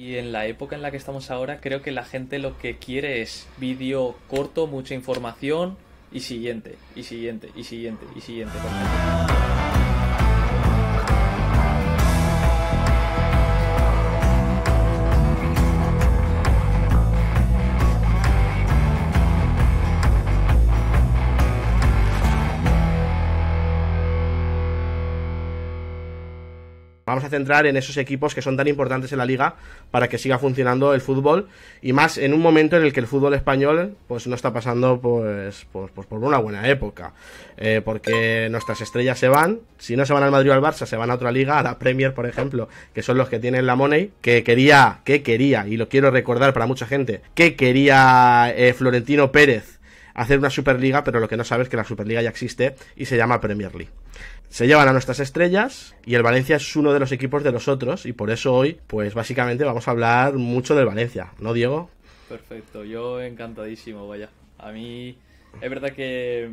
Y en la época en la que estamos ahora, creo que la gente lo que quiere es vídeo corto, mucha información y siguiente, y siguiente, y siguiente, y siguiente. a centrar en esos equipos que son tan importantes en la liga para que siga funcionando el fútbol y más en un momento en el que el fútbol español pues no está pasando pues, pues, por una buena época eh, porque nuestras estrellas se van si no se van al Madrid o al Barça se van a otra liga a la Premier por ejemplo que son los que tienen la Money que quería que quería y lo quiero recordar para mucha gente que quería eh, Florentino Pérez hacer una Superliga, pero lo que no sabes es que la Superliga ya existe y se llama Premier League. Se llevan a nuestras estrellas y el Valencia es uno de los equipos de los otros y por eso hoy, pues básicamente vamos a hablar mucho del Valencia, ¿no, Diego? Perfecto, yo encantadísimo, vaya. A mí es verdad que,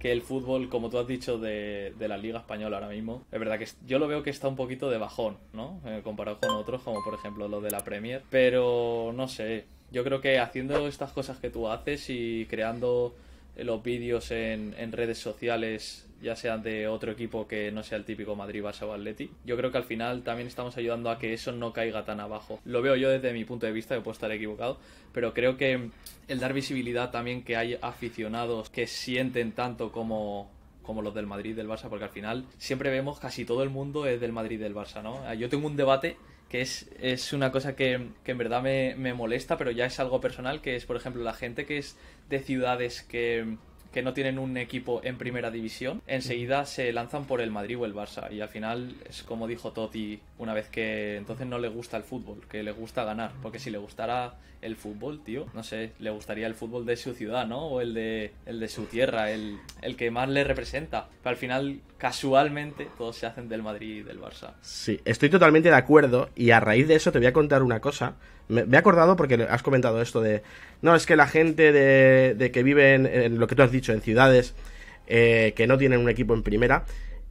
que el fútbol, como tú has dicho, de, la Liga Española ahora mismo, es verdad que yo lo veo que está un poquito de bajón, ¿no? Eh, comparado con otros, como por ejemplo lo de la Premier, pero no sé, yo creo que haciendo estas cosas que tú haces y creando los vídeos en, redes sociales, ya sean de otro equipo que no sea el típico Madrid, Barça o Atleti, yo creo que al final también estamos ayudando a que eso no caiga tan abajo. Lo veo yo desde mi punto de vista, que puedo estar equivocado, pero creo que el dar visibilidad también que hay aficionados que sienten tanto como, como los del Madrid, del Barça, porque al final siempre vemos casi todo el mundo es del Madrid, del Barça, ¿no? Ah, yo tengo un debate que es, es, una cosa que, en verdad me, molesta, pero ya es algo personal, que es, por ejemplo, la gente que es de ciudades que, no tienen un equipo en primera división, enseguida se lanzan por el Madrid o el Barça. Y al final es como dijo Totti una vez que entonces no le gusta el fútbol, que le gusta ganar. Porque si le gustara el fútbol, tío, no sé, le gustaría el fútbol de su ciudad, ¿no? O el de, el de su tierra, el, el que más le representa. Pero al final, casualmente, todos se hacen del Madrid y del Barça. Sí, estoy totalmente de acuerdo. Y a raíz de eso te voy a contar una cosa. Me, he acordado porque has comentado esto de. No, es que la gente de, que vive en, lo que tú has dicho, en ciudades eh, que no tienen un equipo en primera.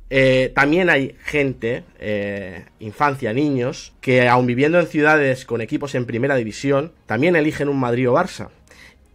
Eh, también hay gente, eh, infancia, niños, que aun viviendo en ciudades con equipos en primera división, también eligen un Madrid o Barça.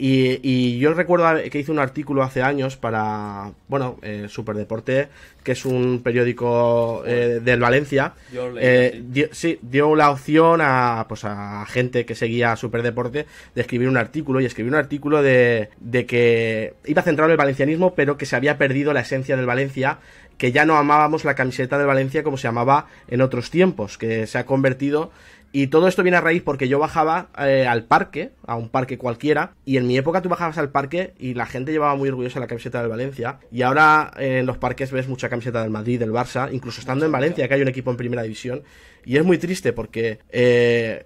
Y, yo recuerdo que hice un artículo hace años para, bueno, eh, Superdeporte, que es un periódico eh, del Valencia. Eh, sí. Dio, la opción a, pues a gente que seguía Superdeporte de escribir un artículo y escribí un artículo de, de que iba a centrar el valencianismo, pero que se había perdido la esencia del Valencia que ya no amábamos la camiseta del Valencia como se amaba en otros tiempos, que se ha convertido y todo esto viene a raíz porque yo bajaba eh, al parque, a un parque cualquiera, y en mi época tú bajabas al parque y la gente llevaba muy orgullosa la camiseta del Valencia. Y ahora eh, en los parques ves mucha camiseta del Madrid, del Barça, incluso estando en Valencia, que hay un equipo en primera división. Y es muy triste porque eh,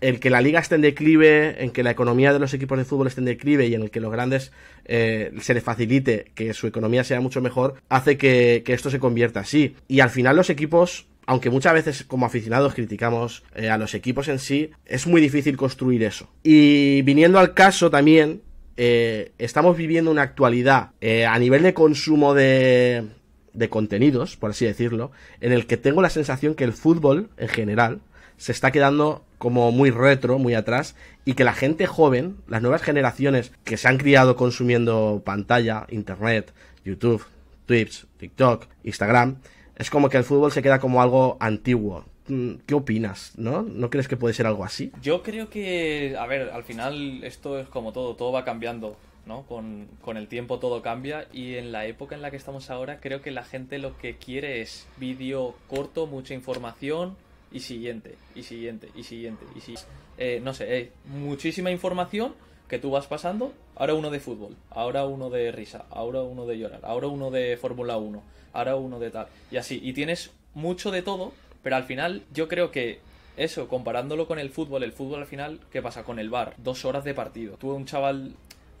el que la liga esté en declive, en que la economía de los equipos de fútbol esté en declive y en el que los grandes se les facilite que su economía sea mucho mejor, hace que, que, esto se convierta así. Y al final los equipos aunque muchas veces como aficionados criticamos eh, a los equipos en sí, es muy difícil construir eso. Y viniendo al caso también, eh, estamos viviendo una actualidad eh, a nivel de consumo de, de contenidos, por así decirlo, en el que tengo la sensación que el fútbol en general se está quedando como muy retro, muy atrás, y que la gente joven, las nuevas generaciones que se han criado consumiendo pantalla, internet, YouTube, Twitch, TikTok, Instagram, es como que el fútbol se queda como algo antiguo. Mm, ¿Qué opinas? ¿No? ¿No crees que puede ser algo así? Yo creo que, a ver, al final esto es como todo, todo va cambiando, ¿no? Con, con el tiempo todo cambia y en la época en la que estamos ahora creo que la gente lo que quiere es vídeo corto, mucha información y siguiente, y siguiente, y siguiente, y siguiente. Eh, no sé, eh, muchísima información que tú vas pasando, ahora uno de fútbol, ahora uno de risa, ahora uno de llorar, ahora uno de Fórmula 1, ahora uno de tal, y así. Y tienes mucho de todo, pero al final yo creo que eso, comparándolo con el fútbol, el fútbol al final, ¿qué pasa? Con el bar, dos horas de partido. Tú un chaval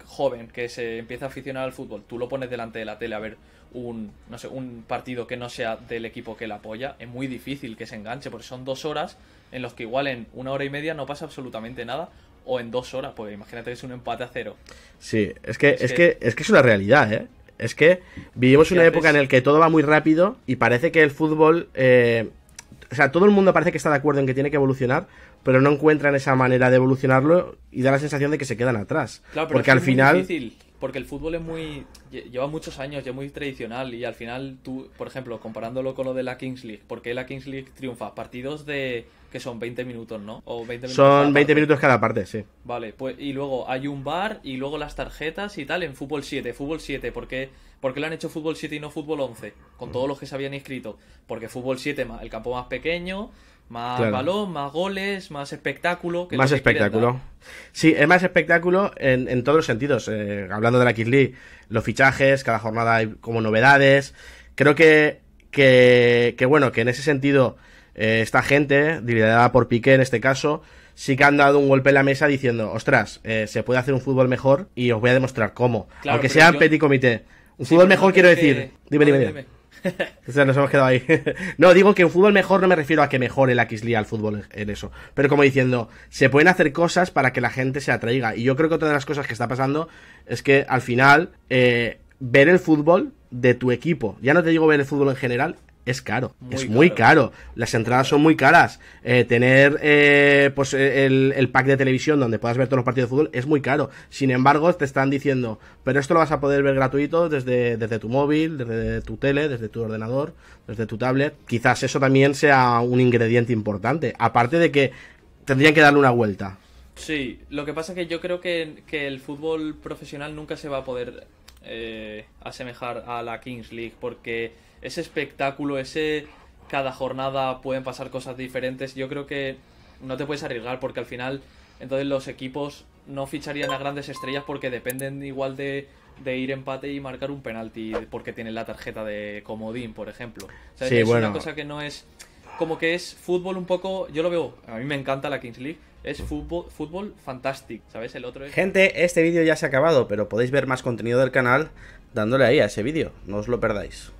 joven que se empieza a aficionar al fútbol, tú lo pones delante de la tele a ver un, no sé, un partido que no sea del equipo que le apoya, es muy difícil que se enganche, porque son dos horas en los que igual en una hora y media no pasa absolutamente nada, o en dos horas, pues imagínate que es un empate a cero. Sí, es que es, que, es que es una realidad, ¿eh? Es que vivimos una época en la que todo va muy rápido y parece que el fútbol... Eh, o sea, todo el mundo parece que está de acuerdo en que tiene que evolucionar, pero no encuentran esa manera de evolucionarlo y da la sensación de que se quedan atrás. Claro, porque al final porque el fútbol es muy lleva muchos años, ya muy tradicional y al final tú, por ejemplo, comparándolo con lo de la Kings League, ¿por qué la Kings League triunfa? Partidos de que son 20 minutos, ¿no? son 20 minutos cada parte, sí. Vale, pues y luego hay un bar y luego las tarjetas y tal en fútbol 7, fútbol 7, ¿por qué, lo han hecho fútbol 7 y no fútbol 11? Con todos los que se habían inscrito, porque fútbol 7 más el campo más pequeño más balón, más goles, más espectáculo. más espectáculo. Sí, es más espectáculo en, en todos los sentidos. Eh, hablando de la Kiss los fichajes, cada jornada hay como novedades. Creo que, que, bueno, que en ese sentido, eh, esta gente, liderada por Piqué en este caso, sí que han dado un golpe en la mesa diciendo, ostras, eh, se puede hacer un fútbol mejor y os voy a demostrar cómo. Aunque sea en petit comité. Un fútbol mejor, quiero decir. dime, dime. dime o sea, nos hemos quedado ahí. no, digo que en fútbol mejor no me refiero a que mejore la X al fútbol en eso. Pero como diciendo, se pueden hacer cosas para que la gente se atraiga. Y yo creo que otra de las cosas que está pasando es que al final, eh, ver el fútbol de tu equipo, ya no te digo ver el fútbol en general, es caro, es muy caro. Las entradas son muy caras. Eh, tener eh, pues eh, el, pack de televisión donde puedas ver todos los partidos de fútbol es muy caro. Sin embargo, te están diciendo, pero esto lo vas a poder ver gratuito desde, desde tu móvil, desde tu tele, desde tu ordenador, desde tu tablet. Quizás eso también sea un ingrediente importante. Aparte de que tendrían que darle una vuelta. Sí, lo que pasa es que yo creo que, que el fútbol profesional nunca se va a poder eh, asemejar a la Kings League, porque ese espectáculo, ese cada jornada pueden pasar cosas diferentes, yo creo que no te puedes arriesgar porque al final entonces los equipos no ficharían a grandes estrellas porque dependen igual de, ir empate y marcar un penalti porque tienen la tarjeta de comodín, por ejemplo. O sea, es una cosa que no es como que es fútbol un poco, yo lo veo, a mí me encanta la Kings League, es fútbol, fútbol fantástico, ¿sabes? El otro es... Gente, este vídeo ya se ha acabado, pero podéis ver más contenido del canal dándole ahí a ese vídeo, no os lo perdáis.